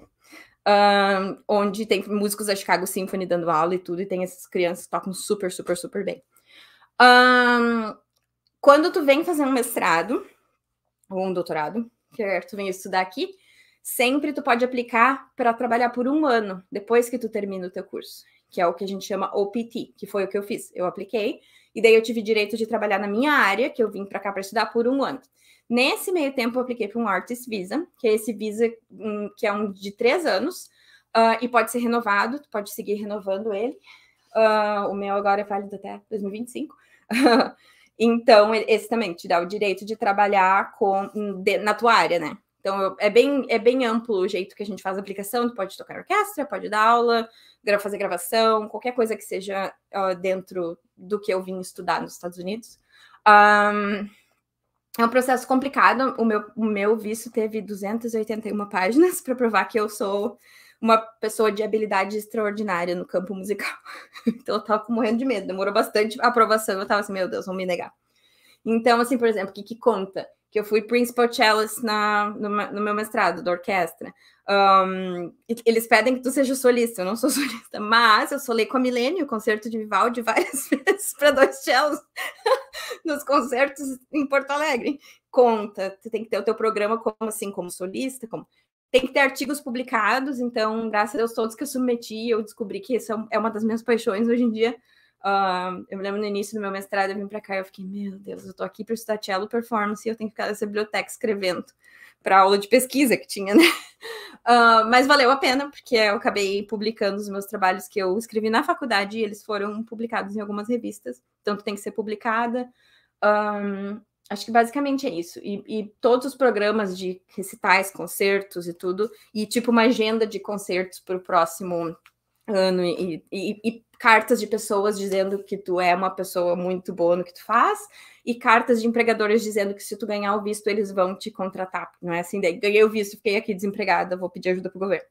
Um, onde tem músicos da Chicago Symphony dando aula e tudo, e tem essas crianças que tocam super, super, super bem. Um, quando tu vem fazer um mestrado, ou um doutorado, que é, tu vem estudar aqui, sempre tu pode aplicar para trabalhar por um ano depois que tu termina o teu curso, que é o que a gente chama OPT, que foi o que eu fiz. Eu apliquei e daí eu tive direito de trabalhar na minha área, que eu vim para cá para estudar por um ano. Nesse meio tempo, eu apliquei para um Artist Visa, que é esse visa um, que é um de três anos uh, e pode ser renovado, pode seguir renovando ele. Uh, o meu agora é válido até 2025. então, esse também te dá o direito de trabalhar com, de, na tua área, né? Então, é bem, é bem amplo o jeito que a gente faz a aplicação. Tu pode tocar orquestra, pode dar aula, fazer gravação, qualquer coisa que seja uh, dentro do que eu vim estudar nos Estados Unidos. Um, é um processo complicado. O meu, o meu visto teve 281 páginas para provar que eu sou uma pessoa de habilidade extraordinária no campo musical. então eu tava morrendo de medo. Demorou bastante a aprovação. Eu tava assim, meu Deus, vão me negar. Então, assim, por exemplo, o que, que conta? que eu fui principal cellist na, no, no meu mestrado da orquestra. Um, eles pedem que tu seja solista, eu não sou solista, mas eu solei com a Milene o concerto de Vivaldi várias vezes para dois cellos nos concertos em Porto Alegre. Conta, tu tem que ter o teu programa como assim, como solista, como tem que ter artigos publicados, então, graças a Deus, todos que eu submeti, eu descobri que isso é, é uma das minhas paixões hoje em dia, Uh, eu me lembro no início do meu mestrado, eu vim para cá e eu fiquei, meu Deus, eu estou aqui para estudar cello performance e eu tenho que ficar nessa biblioteca escrevendo para aula de pesquisa que tinha, né? Uh, mas valeu a pena, porque eu acabei publicando os meus trabalhos que eu escrevi na faculdade e eles foram publicados em algumas revistas, tanto tem que ser publicada. Um, ah, acho que basicamente é isso. E, e, todos os programas de recitais, concertos e tudo, e tipo uma agenda de concertos para o próximo ano e, e, e, cartas de pessoas dizendo que tu é uma pessoa muito boa no que tu faz e cartas de empregadores dizendo que se tu ganhar o visto eles vão te contratar, não é assim? Daí ganhei o visto, fiquei aqui desempregada, vou pedir ajuda pro governo.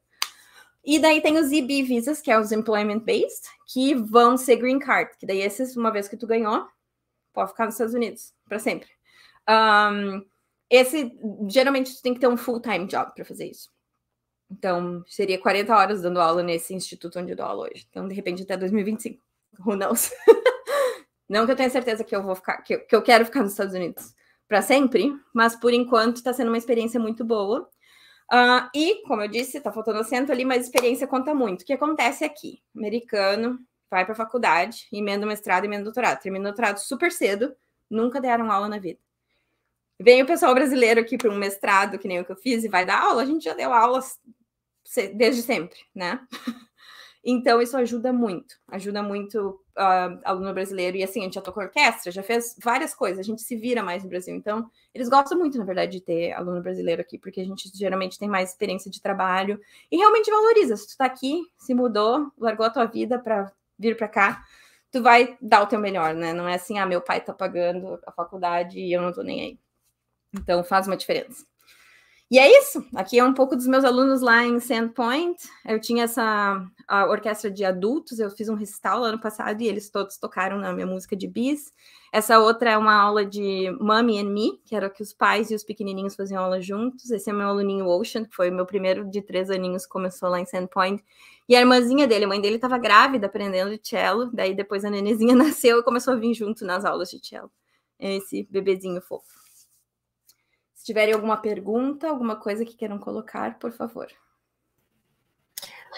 E daí tem os EB visas, que é os employment based, que vão ser green card, que daí esses uma vez que tu ganhou, pode ficar nos Estados Unidos para sempre. Um, esse geralmente tu tem que ter um full time job para fazer isso. Então, seria 40 horas dando aula nesse instituto onde eu dou aula hoje. Então, de repente, até 2025. Who knows? Não que eu tenha certeza que eu vou ficar, que eu, que eu quero ficar nos Estados Unidos para sempre, mas por enquanto está sendo uma experiência muito boa. Uh, e, como eu disse, está faltando assento ali, mas experiência conta muito. O que acontece aqui? É americano vai para a faculdade, emenda o mestrado, emenda o doutorado. Termina o doutorado super cedo, nunca deram aula na vida. Vem o pessoal brasileiro aqui para um mestrado, que nem o que eu fiz, e vai dar aula. A gente já deu aulas desde sempre, né? Então, isso ajuda muito, ajuda muito uh, aluno brasileiro. E assim, a gente já tocou orquestra, já fez várias coisas, a gente se vira mais no Brasil. Então, eles gostam muito, na verdade, de ter aluno brasileiro aqui, porque a gente geralmente tem mais experiência de trabalho e realmente valoriza. Se tu tá aqui, se mudou, largou a tua vida para vir para cá, tu vai dar o teu melhor, né? Não é assim, ah, meu pai tá pagando a faculdade e eu não tô nem aí. Então faz uma diferença. E é isso. Aqui é um pouco dos meus alunos lá em Sandpoint. Eu tinha essa orquestra de adultos, eu fiz um recital ano passado e eles todos tocaram na minha música de bis. Essa outra é uma aula de Mommy and Me, que era que os pais e os pequenininhos faziam aula juntos. Esse é meu aluninho Ocean, que foi meu primeiro de três aninhos, começou lá em Sandpoint. E a irmãzinha dele, a mãe dele estava grávida, aprendendo cello. Daí depois a nenezinha nasceu e começou a vir junto nas aulas de cello. Esse bebezinho fofo tiverem alguma pergunta, alguma coisa que queiram colocar, por favor.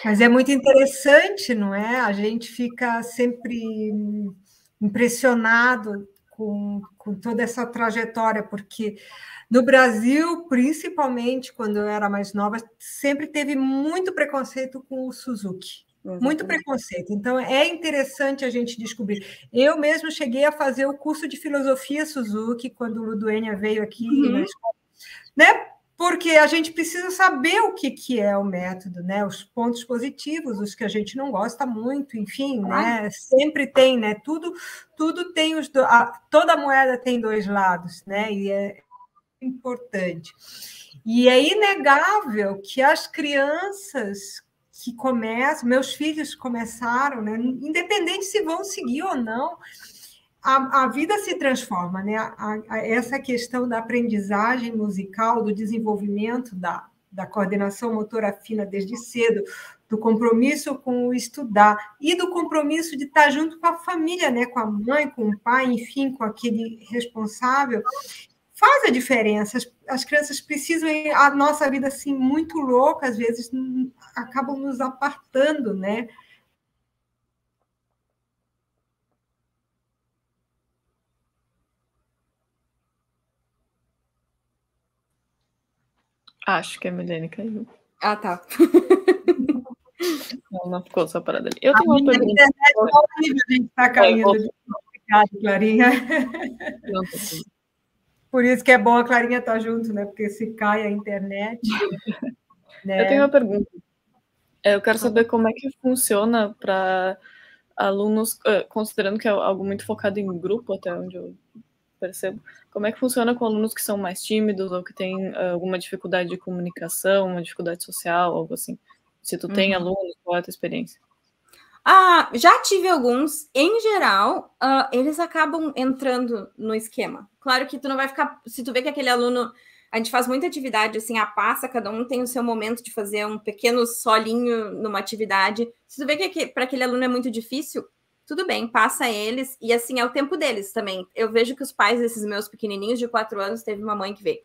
Mas é muito interessante, não é? A gente fica sempre impressionado com, com toda essa trajetória, porque no Brasil, principalmente quando eu era mais nova, sempre teve muito preconceito com o Suzuki. Exatamente. Muito preconceito. Então, é interessante a gente descobrir. Eu mesmo cheguei a fazer o curso de filosofia Suzuki, quando o Luduênia veio aqui uhum. na escola né? Porque a gente precisa saber o que, que é o método, né? Os pontos positivos, os que a gente não gosta muito, enfim, né? Sempre tem, né? Tudo, tudo tem os do... a, toda moeda tem dois lados, né? E é importante. E é inegável que as crianças que começam, meus filhos começaram, né? Independente se vão seguir ou não, a, a vida se transforma, né? A, a, essa questão da aprendizagem musical, do desenvolvimento da, da coordenação motora fina desde cedo, do compromisso com o estudar e do compromisso de estar junto com a família, né? com a mãe, com o pai, enfim, com aquele responsável, faz a diferença. As, as crianças precisam, a nossa vida assim, muito louca, às vezes acabam nos apartando, né? Acho que a é Milene caiu. Ah, tá. não, não, ficou só parada ali. Eu tenho a uma pergunta. a tá gente está caindo. Obrigada, Clarinha. Por isso que é bom a Clarinha estar tá junto, né? Porque se cai a internet. né? Eu tenho uma pergunta. É, eu quero saber como é que funciona para alunos, eh, considerando que é algo muito focado em grupo, até onde eu percebo. Como é que funciona com alunos que são mais tímidos ou que têm ah, alguma dificuldade de comunicação, uma dificuldade social, algo assim? Se tu uhum. tem alunos, qual é a tua experiência? Ah, já tive alguns. Em geral, uh, eles acabam entrando no esquema. Claro que tu não vai ficar. Se tu vê que aquele aluno. A gente faz muita atividade, assim, a passa, cada um tem o seu momento de fazer um pequeno solinho numa atividade. Se tu vê que para aquele aluno é muito difícil, tudo bem, passa eles, e assim é o tempo deles também. Eu vejo que os pais desses meus pequenininhos de quatro anos, teve uma mãe que veio.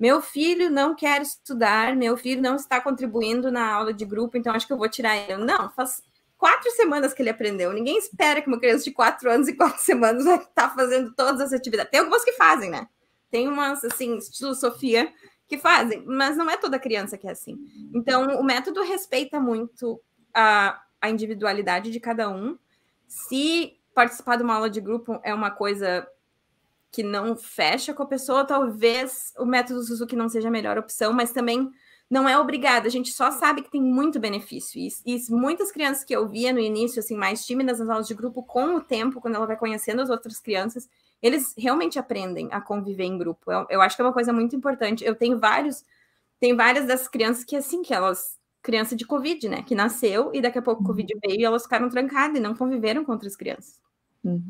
Meu filho não quer estudar, meu filho não está contribuindo na aula de grupo, então acho que eu vou tirar ele. Não, faz quatro semanas que ele aprendeu. Ninguém espera que uma criança de quatro anos e quatro semanas vai estar tá fazendo todas as atividades. Tem algumas que fazem, né? Tem umas, assim, estilo Sofia, que fazem, mas não é toda criança que é assim. Então, o método respeita muito a, a individualidade de cada um se participar de uma aula de grupo é uma coisa que não fecha com a pessoa, talvez o método Suzuki não seja a melhor opção, mas também não é obrigado. A gente só sabe que tem muito benefício. E, e, muitas crianças que eu via no início, assim, mais tímidas nas aulas de grupo, com o tempo, quando ela vai conhecendo as outras crianças, eles realmente aprendem a conviver em grupo. Eu, eu acho que é uma coisa muito importante. Eu tenho vários, tem várias das crianças que, assim, que elas criança de Covid, né? Que nasceu e daqui a pouco o uhum. Covid veio e elas ficaram trancadas e não conviveram com outras crianças. Uhum.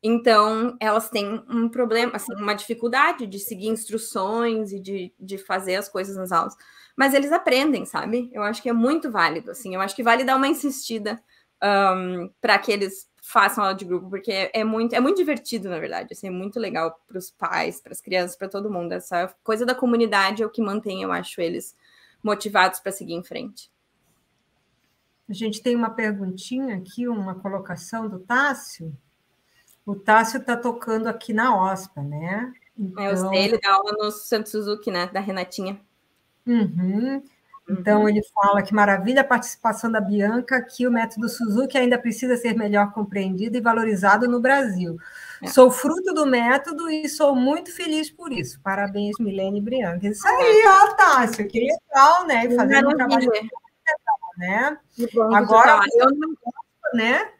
Então, elas têm um problema, assim, uma dificuldade de seguir instruções e de, de fazer as coisas nas aulas. Mas eles aprendem, sabe? Eu acho que é muito válido, assim. Eu acho que vale dar uma insistida um, para que eles façam aula de grupo, porque é, muito, é muito divertido, na verdade. Assim, é muito legal para os pais, para as crianças, para todo mundo. Essa coisa da comunidade é o que mantém, eu acho, eles motivados para seguir em frente. A gente tem uma perguntinha aqui, uma colocação do Tássio. O Tássio está tocando aqui na OSPA, né? Então... É, o dele então da aula no Santos Suzuki, né? Da Renatinha. Uhum. Então, uhum. ele fala que maravilha a participação da Bianca, que o método Suzuki ainda precisa ser melhor compreendido e valorizado no Brasil. É. Sou fruto do método e sou muito feliz por isso. Parabéns, Milene e Bianca. Isso aí, ó, Tássio, que é legal, né? Fazendo um trabalho legal, né? Agora, tá eu não... né?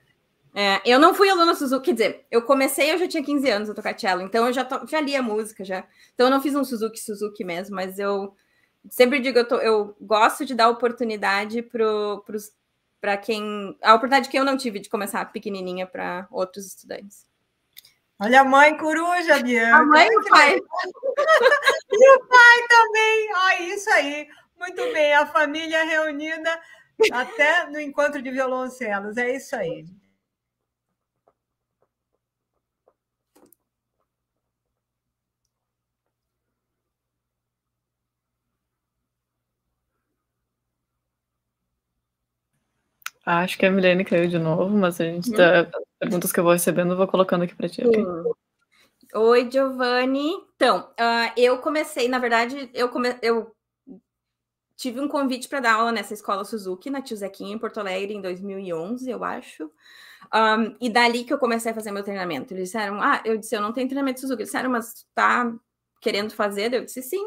É, eu não fui aluna Suzuki, quer dizer, eu comecei, eu já tinha 15 anos a tocar cello, então eu já, to, já li a música, já. Então eu não fiz um Suzuki Suzuki mesmo, mas eu sempre digo, eu, tô, eu gosto de dar oportunidade para quem. A oportunidade que eu não tive de começar pequenininha para outros estudantes. Olha a mãe coruja, Bianca. A mãe e o pai. e o pai também. Olha isso aí. Muito bem, a família reunida até no encontro de violoncelos. É isso aí. Acho que a Milene caiu de novo, mas a gente tá, hum. perguntas que eu vou recebendo, eu vou colocando aqui para ti. Oi, Giovanni. Então, uh, eu comecei, na verdade, eu, come... eu tive um convite para dar aula nessa escola Suzuki, na Tio Zequinha, em Porto Alegre, em 2011, eu acho. Um, e dali que eu comecei a fazer meu treinamento. Eles disseram, ah, eu disse, eu não tenho treinamento Suzuki. Eles disseram, mas tá querendo fazer? Eu disse, sim.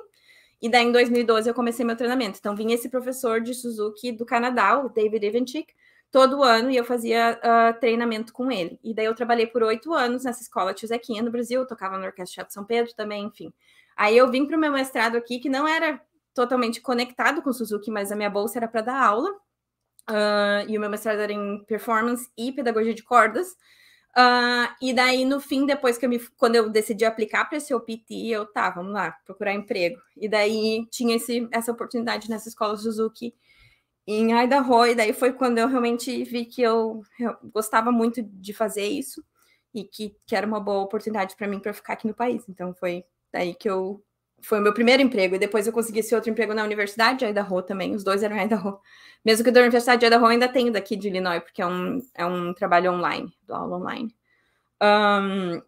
E daí, em 2012, eu comecei meu treinamento. Então, vinha esse professor de Suzuki do Canadá, o David Evenchick, todo ano e eu fazia uh, treinamento com ele. E daí eu trabalhei por oito anos nessa escola Tio Zequinha no Brasil, tocava na Orquestra de São Pedro também, enfim. Aí eu vim para o meu mestrado aqui, que não era totalmente conectado com Suzuki, mas a minha bolsa era para dar aula. Uh, e o meu mestrado era em performance e pedagogia de cordas. Uh, e daí, no fim, depois que eu me. Quando eu decidi aplicar para esse OPT, eu tá, vamos lá, procurar emprego. E daí tinha esse, essa oportunidade nessa escola Suzuki em Idaho, e daí foi quando eu realmente vi que eu, eu gostava muito de fazer isso e que, que era uma boa oportunidade para mim para ficar aqui no país. Então foi daí que eu foi o meu primeiro emprego, e depois eu consegui esse outro emprego na Universidade de Idaho também, os dois eram em Idaho. Mesmo que da Universidade de Idaho ainda tenho daqui de Illinois, porque é um, é um trabalho online, do aula online. Um,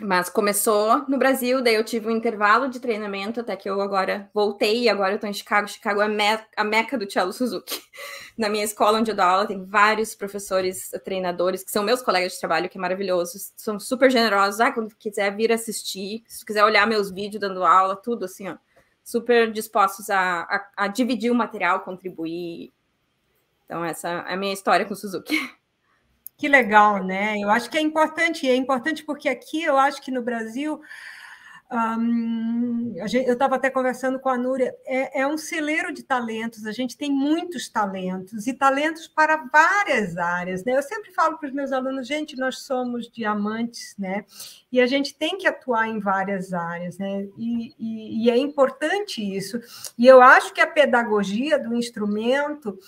mas começou no Brasil, daí eu tive um intervalo de treinamento até que eu agora voltei e agora eu tô em Chicago. Chicago é me a meca do Cello Suzuki. Na minha escola onde eu dou aula tem vários professores, eh, treinadores, que são meus colegas de trabalho, que é maravilhoso. São super generosos. Ah, quando quiser vir assistir, se quiser olhar meus vídeos dando aula, tudo assim, ó. Super dispostos a, a, a dividir o material, contribuir. Então essa é a minha história com o Suzuki. Que legal, né? Eu acho que é importante, é importante porque aqui eu acho que no Brasil. eu estava até conversando com a Núria, é, é, um celeiro de talentos, a gente tem muitos talentos, e talentos para várias áreas. Né? Eu sempre falo para os meus alunos, gente, nós somos diamantes, né? E a gente tem que atuar em várias áreas, né? E, e, e é importante isso. E eu acho que a pedagogia do instrumento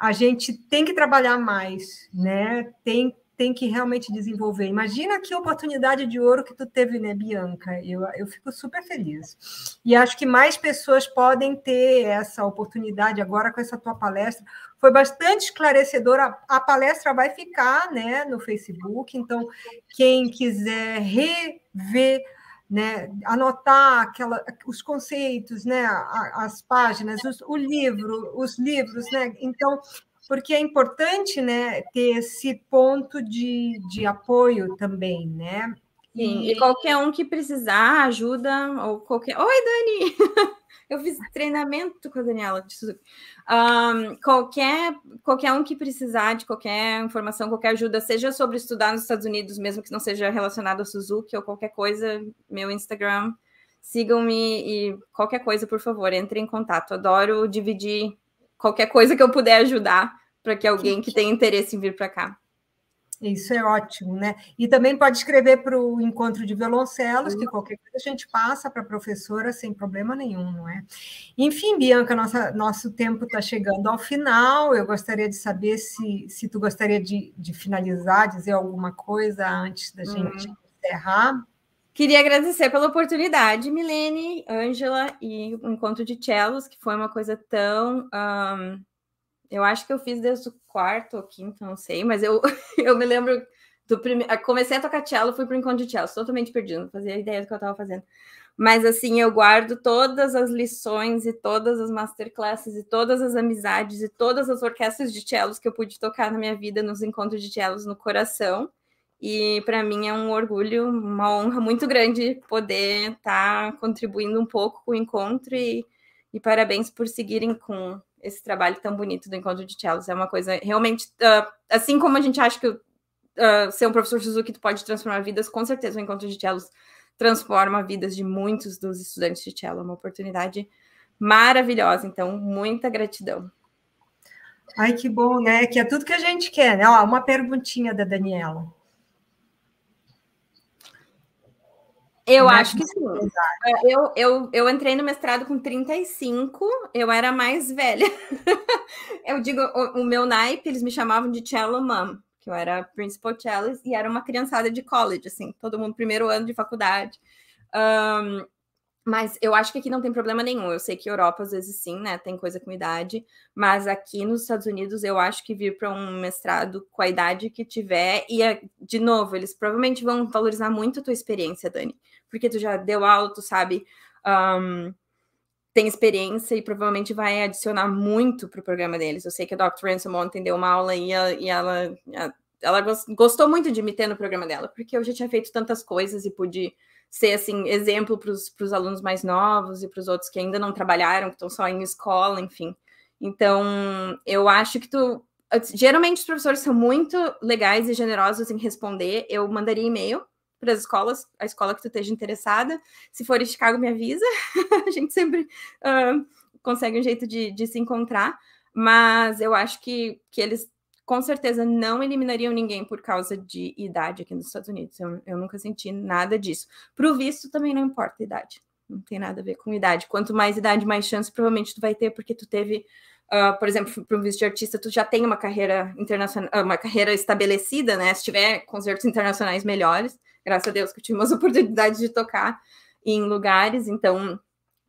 a gente tem que trabalhar mais, né? Tem, tem que realmente desenvolver. Imagina que oportunidade de ouro que tu teve, né, Bianca? Eu, eu fico super feliz. E acho que mais pessoas podem ter essa oportunidade agora com essa tua palestra. Foi bastante esclarecedora. A, palestra vai ficar, né, no Facebook. Então, quem quiser rever né? Anotar aquela, os conceitos, né? As páginas, os, o livro, os livros, né? Então, porque é importante, né? Ter esse ponto de, de apoio também, né? Sim, e qualquer um que precisar ajuda, ou qualquer. Oi, Dani! Eu fiz treinamento com a Daniela um, qualquer, qualquer um que precisar de qualquer informação, qualquer ajuda, seja sobre estudar nos Estados Unidos, mesmo que não seja relacionado a Suzuki ou qualquer coisa, meu Instagram, sigam-me e qualquer coisa, por favor, entre em contato. Adoro dividir qualquer coisa que eu puder ajudar para que alguém que tem interesse em vir para cá. Isso é ótimo, né? E também pode escrever para o encontro de violoncelos, que uhum. qualquer coisa a gente passa para a professora sem problema nenhum, não é? Enfim, Bianca, nossa, nosso tempo está chegando ao final. Eu gostaria de saber se, se tu gostaria de, de finalizar, dizer alguma coisa antes da hum. gente uhum. encerrar. Queria agradecer pela oportunidade, Milene, Ângela, e o encontro de cellos, que foi uma coisa tão. Um eu acho que eu fiz desde o quarto ou quinto, não sei, mas eu, eu me lembro do primeiro. Comecei a tocar cello, fui para o encontro de cello, totalmente perdido, não fazia ideia do que eu estava fazendo. Mas assim, eu guardo todas as lições e todas as masterclasses e todas as amizades e todas as orquestras de cellos que eu pude tocar na minha vida nos encontros de cellos no coração. E para mim é um orgulho, uma honra muito grande poder estar tá contribuindo um pouco com o encontro e, e parabéns por seguirem com esse trabalho tão bonito do Encontro de Cellos. É uma coisa realmente. Uh, assim como a gente acha que uh, ser um professor Suzuki pode transformar vidas, com certeza o Encontro de Cellos transforma vidas de muitos dos estudantes de cello. É uma oportunidade maravilhosa. Então, muita gratidão. Ai, que bom, né? Que é tudo que a gente quer, né? Ó, uma perguntinha da Daniela. Eu né? acho que sim. É, eu, eu, eu entrei no mestrado com 35, eu era mais velha. eu digo, o, o, meu naipe, eles me chamavam de cello mom, que eu era principal cellist, e era uma criançada de college, assim, todo mundo primeiro ano de faculdade. Um, mas eu acho que aqui não tem problema nenhum. Eu sei que Europa, às vezes, sim, né? Tem coisa com idade. Mas aqui nos Estados Unidos, eu acho que vir para um mestrado com a idade que tiver. E, é, de novo, eles provavelmente vão valorizar muito a tua experiência, Dani porque tu já deu aula, tu sabe, um, tem experiência e provavelmente vai adicionar muito pro programa deles. Eu sei que a Dr. Ransom ontem deu uma aula e ela, e ela, ela gostou muito de me ter no programa dela, porque eu já tinha feito tantas coisas e pude ser assim exemplo para os alunos mais novos e para os outros que ainda não trabalharam, que estão só em escola, enfim. Então, eu acho que tu geralmente os professores são muito legais e generosos em responder. Eu mandaria e-mail para as escolas, a escola que tu esteja interessada. Se for em Chicago, me avisa. a gente sempre uh, consegue um jeito de, de se encontrar. Mas eu acho que, que eles com certeza não eliminariam ninguém por causa de idade aqui nos Estados Unidos. Eu, eu nunca senti nada disso. Para o visto também não importa a idade. Não tem nada a ver com idade. Quanto mais idade, mais chance provavelmente tu vai ter, porque tu teve, uh, por exemplo, para um visto de artista, tu já tem uma carreira internacional, uma carreira estabelecida, né? Se tiver concertos internacionais melhores graças a Deus que eu tive umas oportunidades de tocar em lugares, então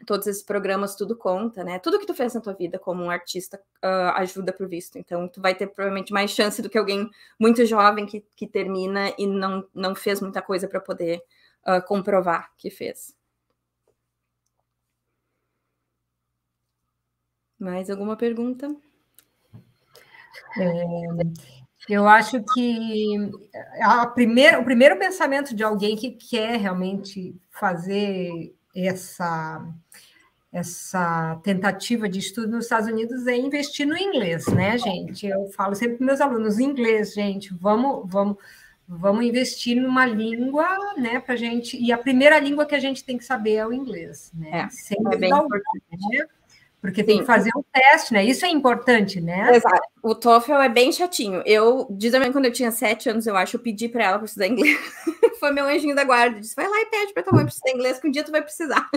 todos esses programas, tudo conta, né? Tudo que tu fez na tua vida como um artista uh, ajuda pro visto. Então, tu vai ter provavelmente mais chance do que alguém muito jovem que, que termina e não, não fez muita coisa para poder uh, comprovar que fez. Mais alguma pergunta? É... Eu acho que a primeira, o primeiro pensamento de alguém que quer realmente fazer essa, essa tentativa de estudo nos Estados Unidos é investir no inglês, né, gente? Eu falo sempre para meus alunos, inglês, gente, vamos, vamos, vamos investir numa língua, né, para gente. E a primeira língua que a gente tem que saber é o inglês, né? É, Sem é bem importante. Né? Porque Sim. tem que fazer um teste, né? Isso é importante, né? Exato. O TOEFL é bem chatinho. Eu, diz a quando eu tinha sete anos, eu acho, eu pedi para ela para estudar inglês. Foi meu anjinho da guarda. Disse, vai lá e pede para tua mãe estudar inglês, que um dia tu vai precisar.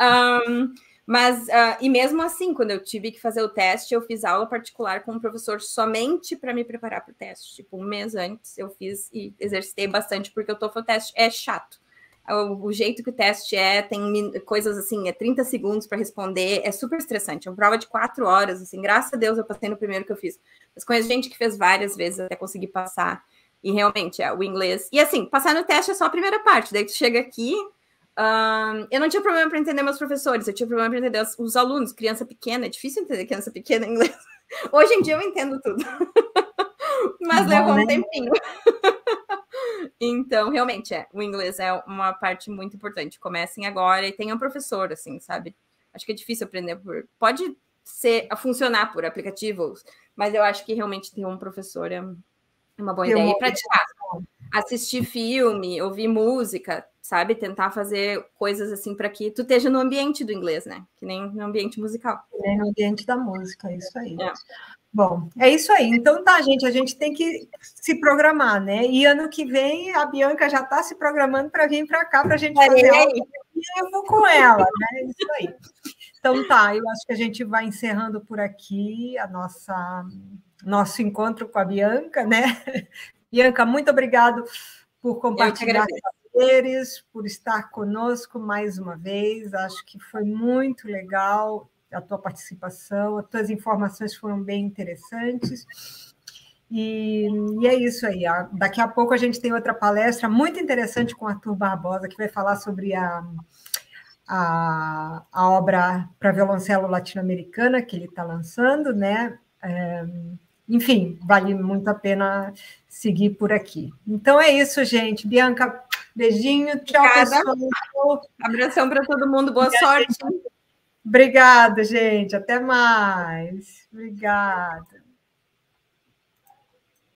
um, mas, uh, e mesmo assim, quando eu tive que fazer o teste, eu fiz aula particular com um professor somente para me preparar para o teste. Tipo, um mês antes eu fiz e exercitei bastante, porque o TOEFL teste é chato. É o, jeito que o teste é, tem coisas assim, é 30 segundos para responder, é super estressante. É uma prova de quatro horas, assim, graças a Deus eu passei no primeiro que eu fiz. Mas conheço gente que fez várias vezes até conseguir passar. E realmente, é, o inglês. E assim, passar no teste é só a primeira parte, daí tu chega aqui, um, eu não tinha problema para entender meus professores, eu tinha problema para entender os, os, alunos, criança pequena, é difícil entender criança pequena em inglês. Hoje em dia eu entendo tudo. Mas Bom, levou um né? tempinho. Então, realmente, é, o inglês é uma parte muito importante. Comecem agora e tenham professor, assim, sabe? Acho que é difícil aprender por. Pode ser funcionar por aplicativos, mas eu acho que realmente ter um professor é, é uma boa ideia. E praticar. Assistir filme, ouvir música, sabe? Tentar fazer coisas assim para que tu esteja no ambiente do inglês, né? Que nem no ambiente musical. É no ambiente da música, é isso aí. É. Bom, é isso aí. Então tá, gente, a gente tem que se programar, né? E ano que vem a Bianca já está se programando para vir para cá para a gente é fazer é aí. vivo com ela, né? É isso aí. Então tá, eu acho que a gente vai encerrando por aqui a nossa nosso encontro com a Bianca, né? Bianca, muito obrigado por compartilhar Prazeres por estar conosco mais uma vez. Acho que foi muito legal a tua participação, as tuas informações foram bem interessantes. E, e, é isso aí. daqui a pouco a gente tem outra palestra muito interessante com Arthur Barbosa, que vai falar sobre a, a, a obra para violoncelo latino-americana que ele está lançando, né? É, enfim, vale muito a pena seguir por aqui. Então é isso, gente. Bianca, Beijinho, tchau, Obrigada. pessoal. Abração para todo mundo, boa sorte. Gente. Obrigada, gente. Até mais. Obrigada.